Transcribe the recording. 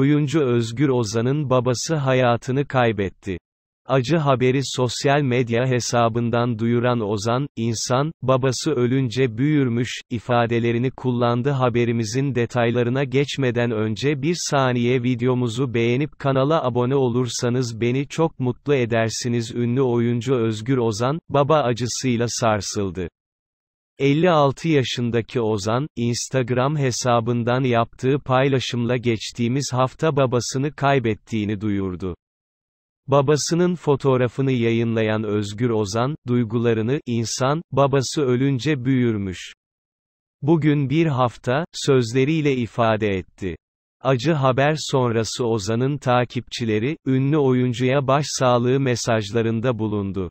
Oyuncu Özgür Ozan'ın babası hayatını kaybetti. Acı haberi sosyal medya hesabından duyuran Ozan, insan, babası ölünce büyürmüş, ifadelerini kullandı haberimizin detaylarına geçmeden önce bir saniye videomuzu beğenip kanala abone olursanız beni çok mutlu edersiniz ünlü oyuncu Özgür Ozan, baba acısıyla sarsıldı. 56 yaşındaki Ozan, Instagram hesabından yaptığı paylaşımla geçtiğimiz hafta babasını kaybettiğini duyurdu. Babasının fotoğrafını yayınlayan Özgür Ozan, duygularını, insan, babası ölünce büyürmüş. Bugün bir hafta, sözleriyle ifade etti. Acı haber sonrası Ozan'ın takipçileri, ünlü oyuncuya başsağlığı mesajlarında bulundu.